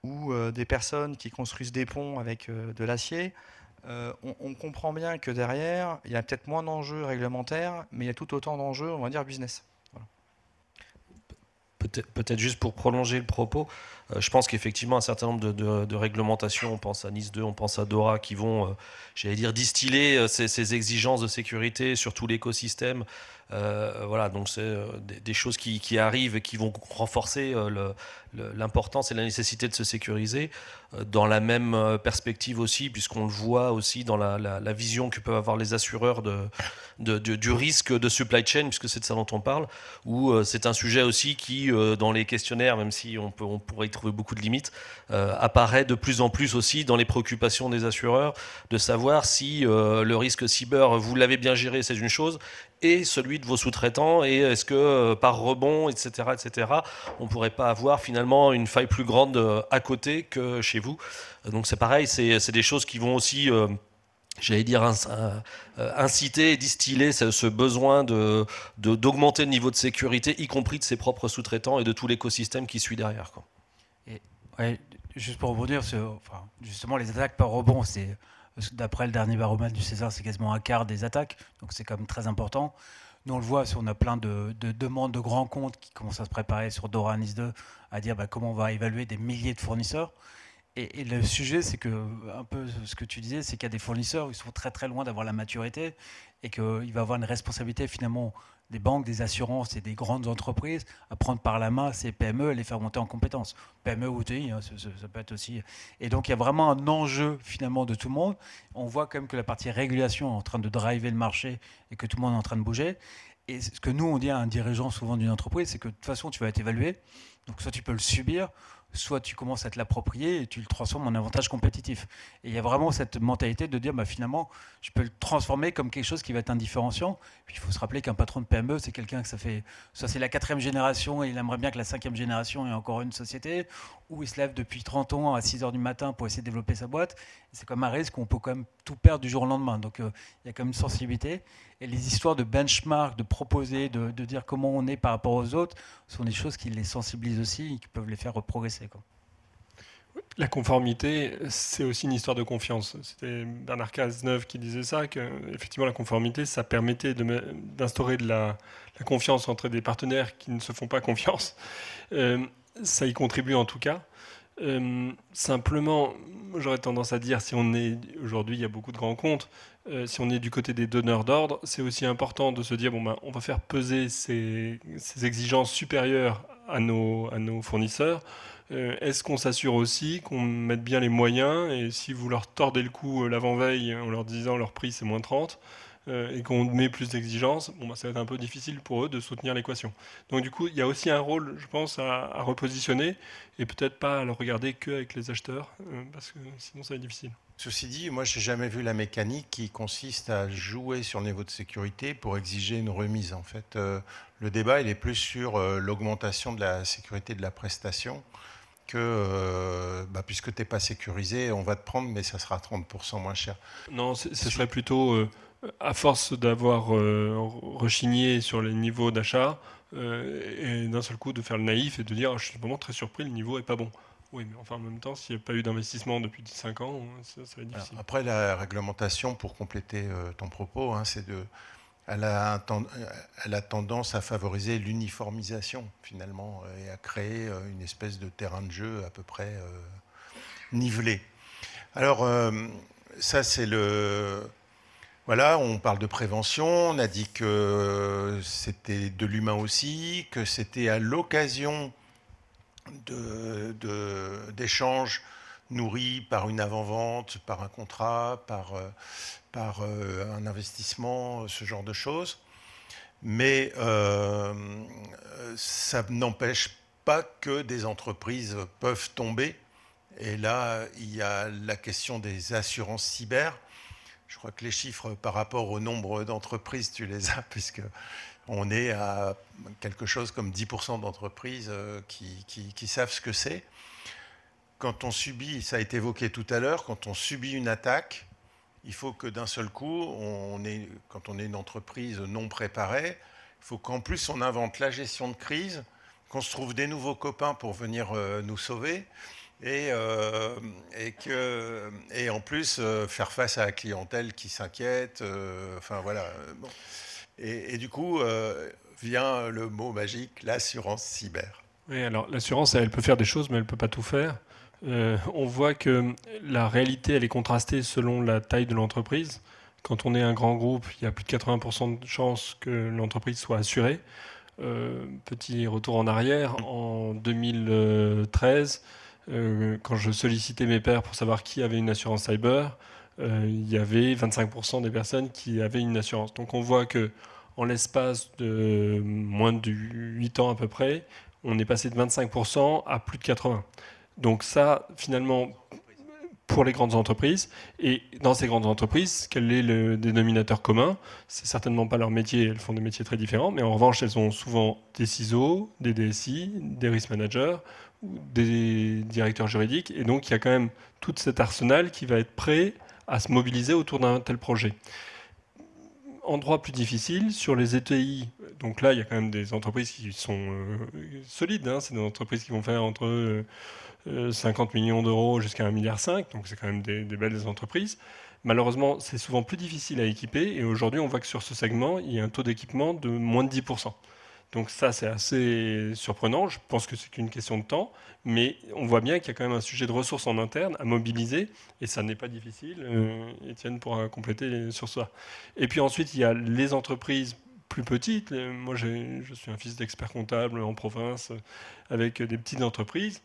ou euh, des personnes qui construisent des ponts avec euh, de l'acier, on, comprend bien que derrière, il y a peut-être moins d'enjeux réglementaires, mais il y a tout autant d'enjeux, on va dire, business. peut-être juste pour prolonger le propos, euh, je pense qu'effectivement, un certain nombre de, réglementations, on pense à Nice 2, on pense à Dora, qui vont, euh, j'allais dire, distiller euh, ces, exigences de sécurité sur tout l'écosystème. voilà, donc c'est des, choses qui, arrivent et qui vont renforcer l'importance et la nécessité de se sécuriser. Dans la même perspective aussi, puisqu'on le voit aussi dans la, vision que peuvent avoir les assureurs de, du risque de supply chain, puisque c'est de ça dont on parle, où c'est un sujet aussi qui, dans les questionnaires, même si on, peut, on pourrait beaucoup de limites, euh, apparaît de plus en plus aussi dans les préoccupations des assureurs de savoir si euh, le risque cyber, vous l'avez bien géré, c'est une chose, et celui de vos sous-traitants, et est-ce que euh, par rebond, etc., etc., on ne pourrait pas avoir finalement une faille plus grande à côté que chez vous. Donc c'est pareil, c'est des choses qui vont aussi j'allais dire, inciter et distiller ce, besoin d'augmenter de, d'augmenter le niveau de sécurité, y compris de ses propres sous-traitants et de tout l'écosystème qui suit derrière juste pour rebondir, justement, les attaques par rebond, c'est d'après le dernier baromètre du César, c'est quasiment un quart des attaques, donc c'est quand même très important. Nous, on le voit, on a plein de, demandes de grands comptes qui commencent à se préparer sur Dora Nice 2 à dire bah, comment on va évaluer des milliers de fournisseurs. Et, le sujet, c'est que, un peu ce que tu disais, c'est qu'il y a des fournisseurs qui sont très très loin d'avoir la maturité et qu'il va avoir une responsabilité finalement des banques, des assurances et des grandes entreprises à prendre par la main ces PME et les faire monter en compétences. PME ou TI, hein, ça, ça, peut être aussi. Et donc il y a vraiment un enjeu finalement de tout le monde. On voit quand même que la partie régulation est en train de driver le marché et que tout le monde est en train de bouger. Et ce que nous, on dit à un dirigeant souvent d'une entreprise, c'est que de toute façon, tu vas être évalué. Donc soit tu peux le subir, soit tu commences à te l'approprier et tu le transformes en avantage compétitif. Et il y a vraiment cette mentalité de dire, bah, finalement, je peux le transformer comme quelque chose qui va être indifférenciant. Puis il faut se rappeler qu'un patron de PME, c'est quelqu'un que ça fait, soit c'est la quatrième génération et il aimerait bien que la cinquième génération ait encore une société, ou il se lève depuis 30 ans à 6 heures du matin pour essayer de développer sa boîte. C'est comme un risque qu'on peut quand même tout perdre du jour au lendemain. Donc euh, il y a quand même une sensibilité. Et les histoires de benchmark, de proposer, de, dire comment on est par rapport aux autres, sont des choses qui les sensibilisent aussi et qui peuvent les faire progresser. Quoi. La conformité, c'est aussi une histoire de confiance. C'était Bernard Cazeneuve qui disait ça, que effectivement la conformité, ça permettait d'instaurer de, la, confiance entre des partenaires qui ne se font pas confiance. Euh, ça y contribue en tout cas. Euh, simplement, j'aurais tendance à dire, si on est aujourd'hui, il y a beaucoup de grands comptes. Euh, si on est du côté des donneurs d'ordre, c'est aussi important de se dire bon ben, on va faire peser ces, exigences supérieures à nos, fournisseurs. Euh, est-ce qu'on s'assure aussi qu'on mette bien les moyens Et si vous leur tordez le cou l'avant-veille en leur disant leur prix c'est moins 30, euh, et qu'on met plus d'exigences, bon, bah, ça va être un peu difficile pour eux de soutenir l'équation. Donc du coup, il y a aussi un rôle, je pense, à, repositionner et peut-être pas à le regarder qu'avec les acheteurs, euh, parce que sinon ça va être difficile. Ceci dit, moi, j'ai jamais vu la mécanique qui consiste à jouer sur le niveau de sécurité pour exiger une remise. En fait, euh, le débat, il est plus sur l'augmentation de la sécurité de la prestation que, bah, puisque tu n'es pas sécurisé, on va te prendre, mais ça sera 30% moins cher. Non, ce serait plutôt à force d'avoir euh, rechigné sur les niveaux d'achat, euh, et d'un seul coup de faire le naïf et de dire je suis vraiment très surpris, le niveau est pas bon. Oui, mais enfin en même temps, s'il n'y a pas eu d'investissement depuis 5 ans, euh, ça, serait difficile. après, la réglementation, pour compléter ton propos, hein, c'est de, elle a, elle a, tendance à favoriser l'uniformisation finalement et à créer une espèce de terrain de jeu à peu près nivelé. Alors ça, c'est le voilà, on parle de prévention, on a dit que c'était de l'humain aussi, que c'était à l'occasion d'échanges de, nourris par une avant-vente, par un contrat, par, euh, par euh, un investissement, ce genre de choses. Mais euh, ça n'empêche pas que des entreprises peuvent tomber. Et là, il y a la question des assurances cyber je crois que les chiffres par rapport au nombre d'entreprises, tu les as, puisque on est à quelque chose comme 10% d'entreprises euh, qui, savent ce que c'est. Quand on subit, ça a été évoqué tout à l'heure, quand on subit une attaque, il faut que d'un seul coup, quand on est une entreprise non préparée, il faut qu'en plus on invente la gestion de crise, qu'on se trouve des nouveaux copains pour venir euh, nous sauver. Et, euh, et, que, et en plus, euh, faire face à la clientèle qui s'inquiète, euh, enfin voilà. Bon. Et, du coup, vient le mot magique, l'assurance cyber. Oui, alors l'assurance, elle peut faire des choses, mais elle ne peut pas tout faire. on voit que la réalité, elle est contrastée selon la taille de l'entreprise. Quand on est un grand groupe, il y a plus de 80% de chances que l'entreprise soit assurée. petit retour en arrière, en 2013, euh, quand je sollicitais mes pairs pour savoir qui avait une assurance cyber, euh, il y avait 25% des personnes qui avaient une assurance. Donc on voit que en l'espace de moins de 8 ans à peu près, on est passé de 25% à plus de 80%. Donc ça, finalement, pour les grandes entreprises. Et dans ces grandes entreprises, quel est le dénominateur commun C'est certainement pas leur métier, elles font des métiers très différents, mais en revanche, elles ont souvent des CISO, des DSI, des risk managers, des directeurs juridiques. Et donc, il y a quand même tout cet arsenal qui va être prêt à se mobiliser autour d'un tel projet. Endroit plus difficile, sur les ETI, donc là, il y a quand même des entreprises qui sont euh, solides. Hein. c'est des entreprises qui vont faire entre 50 euh, millions d'euros jusqu'à 1,5 milliard. Donc, c'est quand même des, des belles entreprises. Malheureusement, c'est souvent plus difficile à équiper. Et aujourd'hui, on voit que sur ce segment, il y a un taux d'équipement de moins de 10%. Donc ça, c'est assez surprenant. Je pense que c'est une question de temps, mais on voit bien qu'il y a quand même un sujet de ressources en interne à mobiliser, et ça n'est pas difficile. Euh, Étienne pourra euh, compléter sur ça. Et puis ensuite, il y a les entreprises plus petites. Euh, moi, je suis un fils d'expert comptable en province, avec des petites entreprises.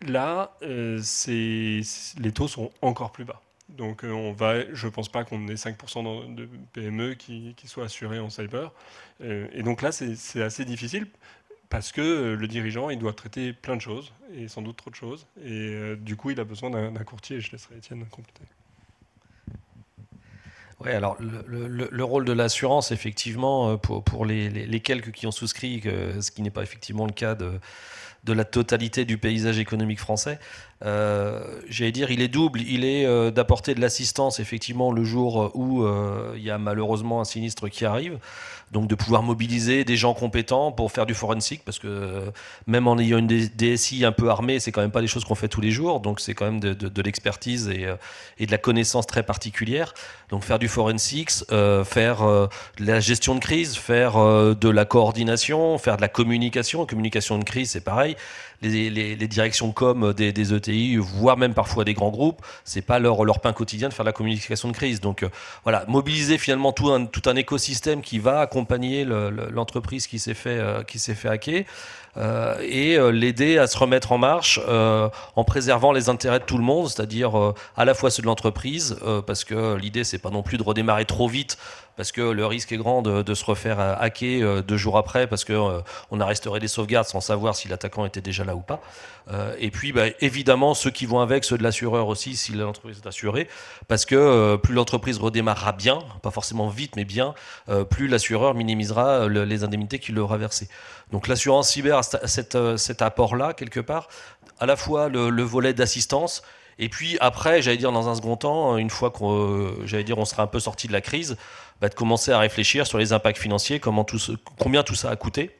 là, les taux sont encore plus bas. Donc euh, on va, je ne pense pas qu'on ait 5% de PME qui, qui, soient assurées en cyber. Euh, et donc là, c'est assez difficile parce que euh, le dirigeant, il doit traiter plein de choses, et sans doute trop de choses. Et du coup, il a besoin d'un courtier, et je laisserai Étienne compléter alors le, rôle de l'assurance, effectivement, euh, pour, les, quelques qui ont souscrit, ce qui n'est pas effectivement le cas de, de la totalité du paysage économique français. Euh, j'allais dire, il est double. Il est euh, d'apporter de l'assistance, effectivement, le jour où il y a malheureusement un sinistre qui arrive. Donc, de pouvoir mobiliser des gens compétents pour faire du forensic, parce que même en ayant une DSI un peu armée, c'est quand même pas des choses qu'on fait tous les jours. Donc, c'est quand même de, de l'expertise et, et, de la connaissance très particulière. Donc, faire du forensics, euh, faire euh, la gestion de crise, faire euh, de la coordination, faire de la communication. Communication de crise, c'est pareil les, directions com des, ETI, e voire même parfois des grands groupes. C'est pas leur, leur pain quotidien de faire la communication de crise. Donc euh, voilà, mobiliser finalement tout un, tout un écosystème qui va accompagner l'entreprise qui s'est fait, euh, qui s'est fait hacker. Euh, et l'aider à se remettre en marche en préservant les intérêts de tout le monde, c'est-à-dire à la fois ceux de l'entreprise, parce que l'idée c'est pas non plus de redémarrer trop vite parce que le risque est grand de, se refaire euh, hacker euh, deux jours après, parce qu'on euh, on a des sauvegardes sans savoir si l'attaquant était déjà là ou pas. et puis, bah, évidemment, ceux qui vont avec, ceux de l'assureur aussi, si l'entreprise est assurée, parce que plus l'entreprise redémarrera bien, pas forcément vite, mais bien, plus l'assureur minimisera les indemnités qu'il aura versées. Donc l'assurance cyber a cet, apport-là, quelque part, à la fois le volet d'assistance, et puis après, j'allais dire dans un second temps, une fois qu'on, euh, j'allais dire, on sera un peu sorti de la crise, de commencer à réfléchir sur les impacts financiers, comment tout combien tout ça a coûté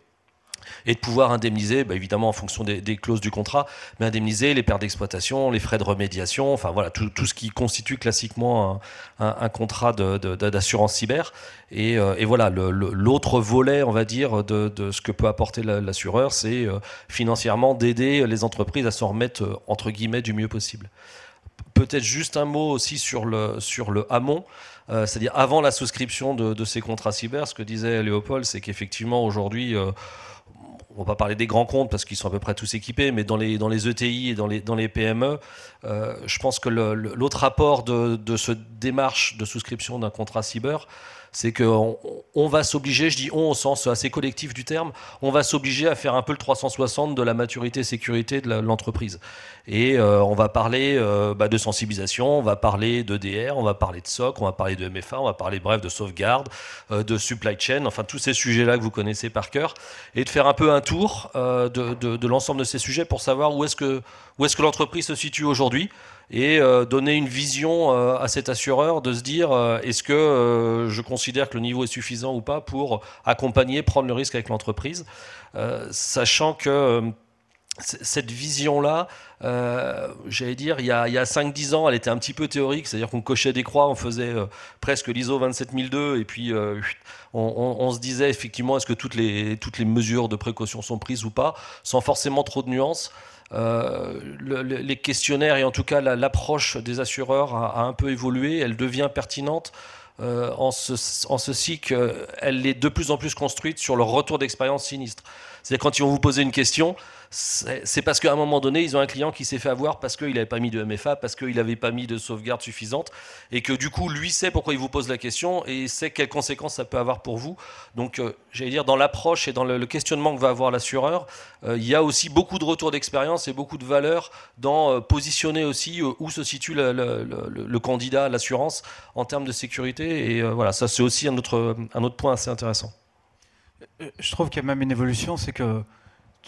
et de pouvoir indemniser, bah, évidemment en fonction des, clauses du contrat, mais indemniser les pertes d'exploitation, les frais de remédiation, enfin voilà, tout, ce qui constitue classiquement un, contrat d'assurance cyber. Et, euh, voilà, l'autre volet, on va dire, de, ce que peut apporter l'assureur, c'est euh, financièrement d'aider les entreprises à s'en remettre, euh, entre guillemets, du mieux possible. Peut-être juste un mot aussi sur le, sur le amont. c'est-à-dire avant la souscription de, ces contrats cyber, ce que disait Léopold, c'est qu'effectivement aujourd'hui, on va pas parler des grands comptes parce qu'ils sont à peu près tous équipés, mais dans les, dans les ETI et dans les, dans les PME, euh, je pense que l'autre rapport de, de ce démarche de souscription d'un contrat cyber, c'est qu'on va s'obliger, je dis on au sens assez collectif du terme, on va s'obliger à faire un peu le 360 de la maturité sécurité de l'entreprise. Et euh, on va parler euh, bah, de sensibilisation, on va parler d'EDR, on va parler de SOC, on va parler de MFA, on va parler bref de sauvegarde, euh, de supply chain, enfin tous ces sujets-là que vous connaissez par cœur, et de faire un peu un tour de, l'ensemble de ces sujets pour savoir où est -ce que l'entreprise se situe aujourd'hui et euh, donner une vision euh, à cet assureur de se dire euh, est-ce que je considère que le niveau est suffisant ou pas pour accompagner, prendre le risque avec l'entreprise, sachant que cette vision-là, j'allais dire, il y a, 5-10 ans, elle était un petit peu théorique, c'est-à-dire qu'on cochait des croix, on faisait presque l'ISO 27002, et puis on, on, se disait effectivement est-ce que toutes les, toutes les mesures de précaution sont prises ou pas, sans forcément trop de nuances. Euh, les questionnaires et en tout cas l'approche des assureurs a, un peu évolué, elle devient pertinente. Euh, en, en, ceci qu'elle est de plus en plus construite sur le retour d'expérience sinistre. C'est-à-dire quand ils vont vous poser une question, c'est parce qu'à un moment donné, ils ont un client qui s'est fait avoir parce qu'il n'avait pas mis de MFA, parce qu'il n'avait pas mis de sauvegarde suffisante, et que du coup, lui sait pourquoi il vous pose la question et sait quelles conséquences ça peut avoir pour vous. Donc, euh, j'allais dire, dans l'approche et dans le, questionnement que va avoir l'assureur, euh, il y a aussi beaucoup de retours d'expérience et beaucoup de valeur dans euh, positionner aussi où se situe le, candidat à l'assurance en termes de sécurité. Et voilà, ça, c'est aussi un autre, un autre point assez intéressant. Je trouve qu'il y a même une évolution, c'est que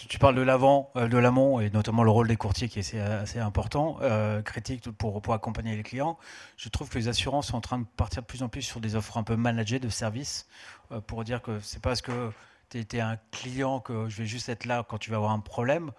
tu, parles de l'avant, euh, de l'amont, et notamment le rôle des courtiers qui est assez, important, euh, critique pour, pour accompagner les clients. Je trouve que les assurances sont en train de partir de plus en plus sur des offres un peu managées de services, euh, pour dire que c'est pas parce que tu étais un client que je vais juste être là quand tu vas avoir un problème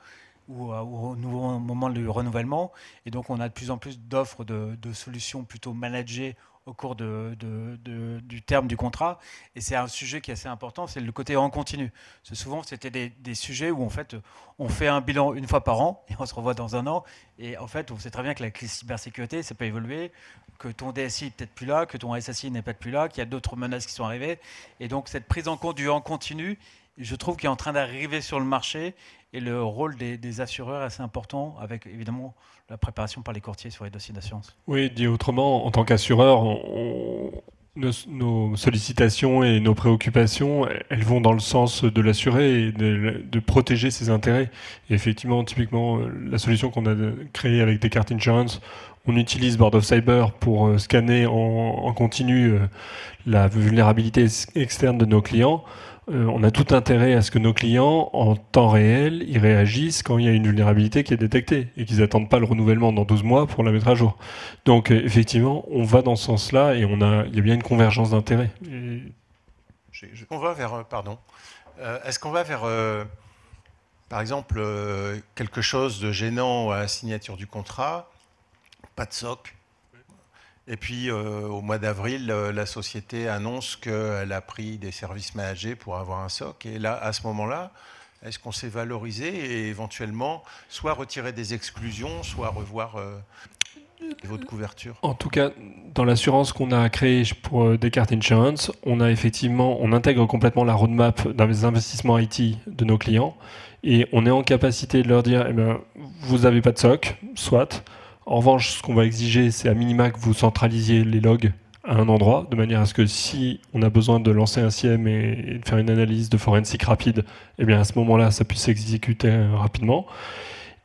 ou, au nouveau moment du renouvellement. Et donc on a de plus en plus d'offres de solutions plutôt managées au cours du terme du contrat. Et c'est un sujet qui est assez important, c'est le côté en continu. souvent, c'était des, sujets où, en fait, on fait un bilan une fois par an et on se revoit dans un an. Et en fait, on sait très bien que la cybersécurité, ça pas évolué que ton DSI n'est peut-être plus là, que ton SSI n'est pas être plus là, qu'il y a d'autres menaces qui sont arrivées. Et donc, cette prise en compte du en continu, je trouve qu'il est en train d'arriver sur le marché et le rôle des, assureurs est assez important, avec évidemment la préparation par les courtiers sur les dossiers d'assurance. Oui, dit autrement, en tant qu'assureur, Nos, sollicitations et nos préoccupations, elles vont dans le sens de l'assurer et de, protéger ses intérêts. effectivement, typiquement, la solution qu'on a créée avec Descartes Insurance, on utilise Board of Cyber pour euh, scanner en continu euh, la vulnérabilité externe de nos clients. Euh, on a tout intérêt à ce que nos clients, en temps réel, ils réagissent quand il y a une vulnérabilité qui est détectée et qu'ils n'attendent pas le renouvellement dans 12 mois pour la mettre à jour. Donc euh, effectivement, on va dans ce sens-là et on a, il y a bien une convergence d'intérêts. va vers, euh, pardon, est-ce qu'on va vers, par exemple, quelque chose de gênant à la signature du contrat, pas de SOC, et puis, euh, au mois d'avril, euh, la société annonce qu'elle a pris des services managés pour avoir un SOC. Et là, à ce moment-là, est-ce qu'on s'est valorisé et éventuellement soit retirer des exclusions, soit revoir euh, votre couverture En tout cas, dans l'assurance qu'on a créée pour Descartes Insurance, on a effectivement, on intègre complètement la roadmap dans les investissements IT de nos clients et on est en capacité de leur dire, eh ben, vous n'avez pas de SOC, soit en revanche, ce qu'on va exiger, c'est à minima que vous centralisiez les logs à un endroit, de manière à ce que si on a besoin de lancer un CIEM et, de faire une analyse de forensique rapide, eh bien à ce moment-là, ça puisse s'exécuter euh, rapidement.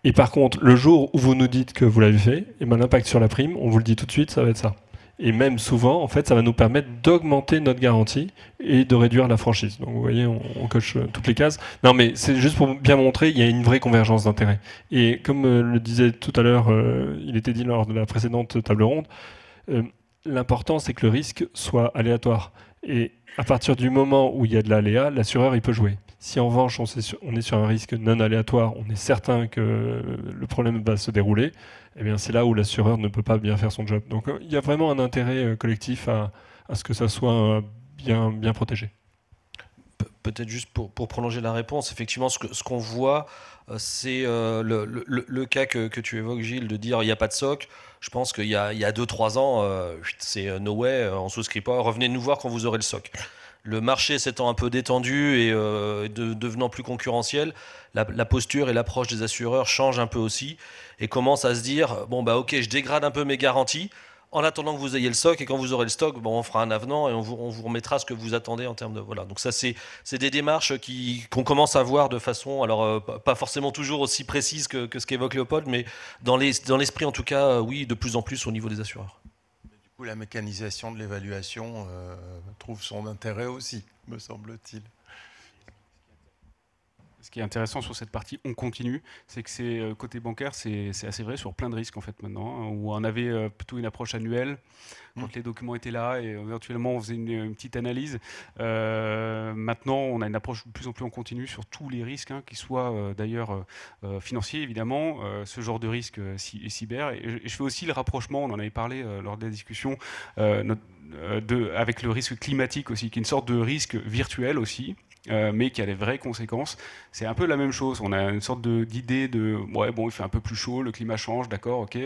Et par contre, le jour où vous nous dites que vous l'avez fait, eh ben, l'impact sur la prime, on vous le dit tout de suite, ça va être ça. Et même souvent, en fait, ça va nous permettre d'augmenter notre garantie et de réduire la franchise. Donc vous voyez, on, coche euh, toutes les cases. Non, mais c'est juste pour bien montrer, il y a une vraie convergence d'intérêts. Et comme euh, le disait tout à l'heure, euh, il était dit lors de la précédente table ronde, l'important c'est que le risque soit aléatoire. Et à partir du moment où il y a de l'aléa, l'assureur il peut jouer. Si en revanche on, on, est sur un risque non aléatoire, on est certain que le problème va se dérouler, eh bien c'est là où l'assureur ne peut pas bien faire son job. Donc euh, il y a vraiment un intérêt euh, collectif à, ce que ça soit euh, bien, bien protégé. Peut-être juste pour, prolonger la réponse, effectivement, ce qu'on ce voit, c'est le, cas que, tu évoques, Gilles, de dire il n'y a pas de SOC. Je pense qu'il y a 2-3 ans, c'est no way, on ne souscrit pas, revenez nous voir quand vous aurez le SOC le marché s'étant un peu détendu et euh, devenant plus concurrentiel, la, posture et l'approche des assureurs changent un peu aussi et commencent à se dire bon bah ok je dégrade un peu mes garanties en attendant que vous ayez le stock et quand vous aurez le stock bon, on fera un avenant et on vous, remettra ce que vous attendez en termes de voilà donc ça c'est des démarches qui qu'on commence à voir de façon alors euh, pas forcément toujours aussi précise que, ce qu'évoque Léopold mais dans l'esprit les, dans en tout cas euh, oui de plus en plus au niveau des assureurs où la mécanisation de l'évaluation euh, trouve son intérêt aussi, me semble-t-il ce qui est intéressant sur cette partie, on continue, c'est que c'est euh, côté bancaire, c'est assez vrai sur plein de risques en fait maintenant, où euh, on avait euh, plutôt une approche annuelle mmh. quand les documents étaient là et éventuellement on faisait une, petite analyse. maintenant, on a une approche de plus en plus en continu sur tous les risques, hein, qui soient d'ailleurs financiers évidemment, ce genre de risque cyber. Et, je fais aussi le rapprochement, on en avait parlé lors de la discussion, avec le risque climatique aussi, qui est une sorte de risque virtuel aussi, euh, mais qui a des vraies conséquences. C'est un peu la même chose. On a une sorte d'idée de, ouais, bon, il fait un peu plus chaud, le climat change, d'accord, ok.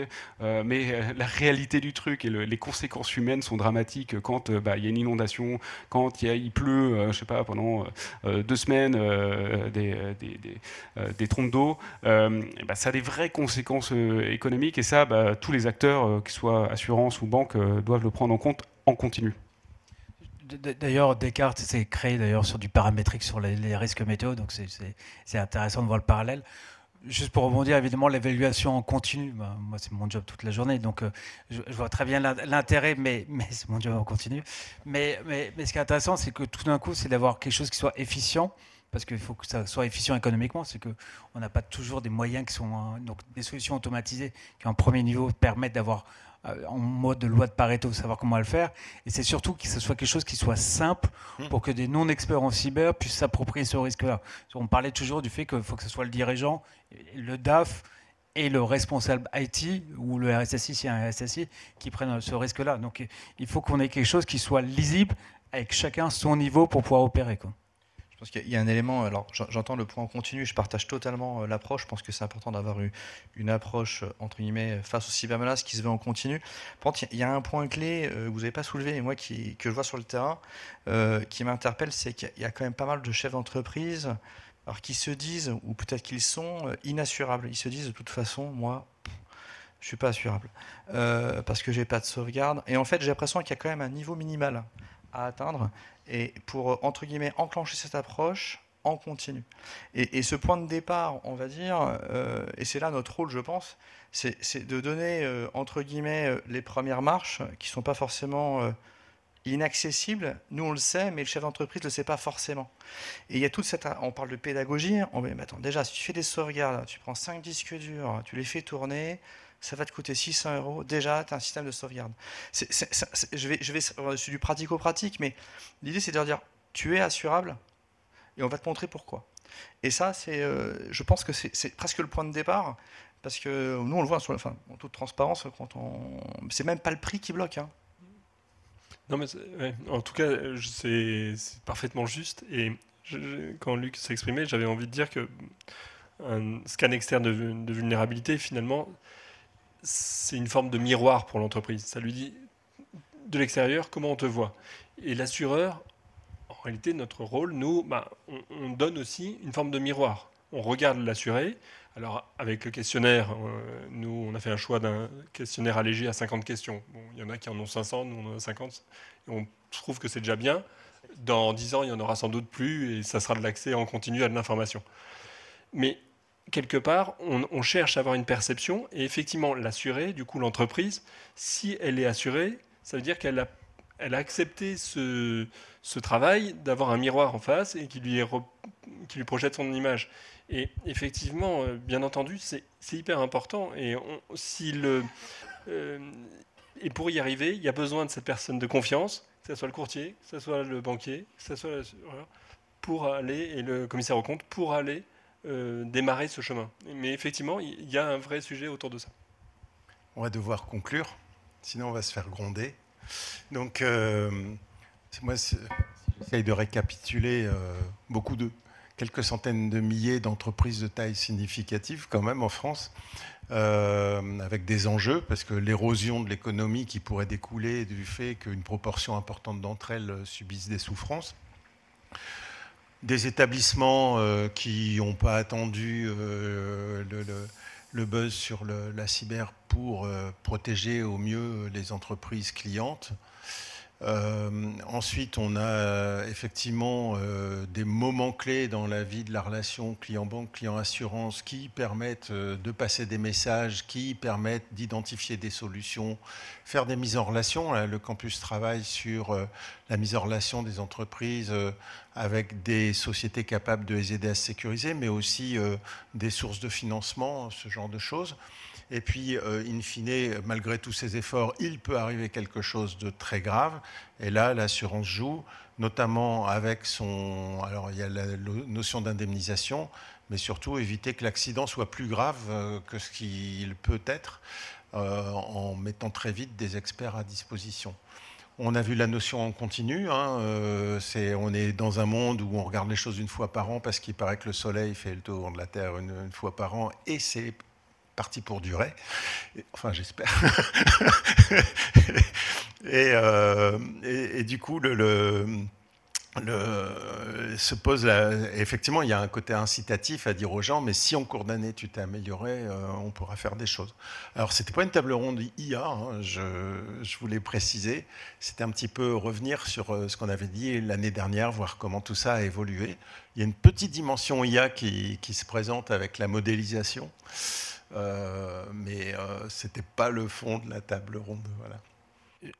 Euh, mais euh, la réalité du truc et les conséquences humaines sont dramatiques quand bah, il y a une inondation, quand il pleut, je sais pas, pendant deux semaines, des, des, des, des, trompes d'eau. Bah, ça a des vraies conséquences économiques et ça, bah, tous les acteurs, qu'ils soient assurances ou banques, doivent le prendre en compte en continu. D'ailleurs, Descartes s'est créé d'ailleurs sur du paramétrique sur les, risques météo, donc c'est intéressant de voir le parallèle. Juste pour rebondir, évidemment, l'évaluation continue. Bah, moi, c'est mon job toute la journée, donc euh, je, vois très bien l'intérêt, mais, mais c'est mon job en continu. Mais, mais, mais, ce qui est intéressant, c'est que tout d'un coup, c'est d'avoir quelque chose qui soit efficient, parce qu'il faut que ça soit efficient économiquement. C'est qu'on n'a pas toujours des moyens qui sont. Hein, donc, des solutions automatisées qui, en premier niveau, permettent d'avoir euh, en mode loi de Pareto, savoir comment le faire. Et c'est surtout que ce soit quelque chose qui soit simple hmm. pour que des non-experts en cyber puissent s'approprier ce risque-là. On parlait toujours du fait qu'il faut que ce soit le dirigeant, le DAF et le responsable IT ou le RSSI, s'il y a un RSSI, qui prennent euh, ce risque-là. Donc il faut qu'on ait quelque chose qui soit lisible avec chacun son niveau pour pouvoir opérer pense qu'il y a un élément, alors j'entends le point en continu, je partage totalement euh, l'approche, je pense que c'est important d'avoir une approche, euh, entre guillemets, euh, face aux cybermenaces qui se veut en continu. Par contre, il y a un point clé que vous n'avez pas soulevé, et moi que je vois sur le terrain, qui m'interpelle, c'est qu'il y a quand même pas mal de chefs d'entreprise alors qui se disent, ou peut-être qu'ils sont inassurables, ils se disent de toute façon, moi, je suis pas assurable parce que j'ai pas de sauvegarde. Et en fait, j'ai l'impression qu'il y a quand même un niveau minimal à atteindre et pour, euh, entre guillemets, enclencher cette approche en continu. Et, ce point de départ, on va dire, euh, et c'est là notre rôle, je pense, c'est de donner, euh, entre guillemets, les premières marches qui ne sont pas forcément inaccessibles. Nous, on le sait, mais le chef d'entreprise ne le sait pas forcément. Et il y a toute cette... On parle de pédagogie. On mais attends, déjà, si tu fais des sauvegardes, tu prends cinq disques durs, tu les fais tourner, ça va te coûter 600 euros. Déjà, tu as un système de sauvegarde. je vais, je vais euh, sur du pratico-pratique, mais l'idée, c'est de dire tu es assurable et on va te montrer pourquoi. Et ça, c'est, euh, je pense que c'est presque le point de départ, parce que nous, on le voit, sur la, en toute transparence, quand on, c'est même pas le prix qui bloque. Hein. Non, mais en tout cas, c'est parfaitement juste. Et quand Luc s'exprimait, j'avais envie de dire que un scan externe de vulnérabilité, finalement, c'est une forme de miroir pour l'entreprise. Ça lui dit de l'extérieur comment on te voit. Et l'assureur, en réalité, notre rôle, nous, ben, on, donne aussi une forme de miroir. On regarde l'assuré. Alors, avec le questionnaire, euh, nous, on a fait un choix d'un questionnaire allégé à 50 questions. il y en a qui en ont 500, nous, on en a 50. Et on trouve que c'est déjà bien. Dans 10 ans, il y en aura sans doute plus et ça sera de l'accès en continu à de l'information. Mais quelque part, on, cherche à avoir une perception, et effectivement, l'assurer. du coup, l'entreprise, si elle est assurée, ça veut dire qu'elle a, accepté ce, travail d'avoir un miroir en face et qui lui, projette son image. Et effectivement, euh, bien entendu, c'est hyper important. Et, si le, euh, et pour y arriver, il y a besoin de cette personne de confiance, que ce soit le courtier, que ce soit le banquier, que ce soit pour aller, et le commissaire au compte, pour aller euh, démarrer ce chemin. Mais effectivement, il y a un vrai sujet autour de ça. On va devoir conclure, sinon on va se faire gronder. Donc, euh, moi, j'essaye de récapituler euh, beaucoup de quelques centaines de milliers d'entreprises de taille significative quand même en France, avec des enjeux, parce que l'érosion de l'économie qui pourrait découler du fait qu'une proportion importante d'entre elles subissent des souffrances des établissements euh, qui n'ont pas attendu euh, le, buzz sur la cyber pour euh, protéger au mieux les entreprises clientes. Euh, ensuite, on a euh, effectivement euh, des moments clés dans la vie de la relation client-banque, client-assurance qui permettent de passer des messages, qui permettent d'identifier des solutions, faire des mises en relation. Hein, le campus travaille sur la mise en relation des entreprises avec des sociétés capables de les aider à se sécuriser, mais aussi des sources de financement, ce genre de choses. Et puis, euh, in fine, malgré tous ces efforts, il peut arriver quelque chose de très grave. Et là, l'assurance joue, notamment avec son... Alors, il y a la notion d'indemnisation, mais surtout éviter que l'accident soit plus grave euh, que ce qu'il peut être euh, en mettant très vite des experts à disposition. On a vu la notion en continu. Hein, on est dans un monde où on regarde les choses une fois par an parce qu'il paraît que le Soleil fait le tour de la Terre une, une fois par an et c'est parti pour durer. enfin, j'espère. Euh, et, du coup, le, le se pose effectivement, il y a un côté incitatif à dire aux gens, mais si en cours d'année tu t'es amélioré, euh, on pourra faire des choses. Alors, c'était pas une table ronde IA, hein, je, voulais préciser. C'était un petit peu revenir sur euh, ce qu'on avait dit l'année dernière, voir comment tout ça a évolué. Il y a une petite dimension IA qui se présente avec la modélisation. Euh, mais euh, c'était pas le fond de la table ronde. Voilà.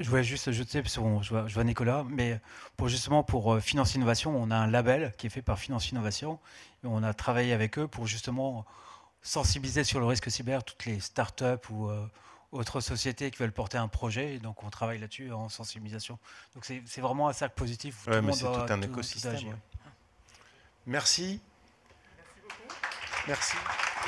Je voulais juste ajouter parce que je vois, je vois Nicolas, mais pour justement pour euh, Finance Innovation, on a un label qui est fait par Finance Innovation. Et on a travaillé avec eux pour justement sensibiliser sur le risque cyber toutes les startups ou autres sociétés qui veulent porter un projet. donc on travaille là-dessus en sensibilisation. Donc c'est vraiment un cercle positif. mais c'est tout un écosystème. Merci. Merci beaucoup. Merci.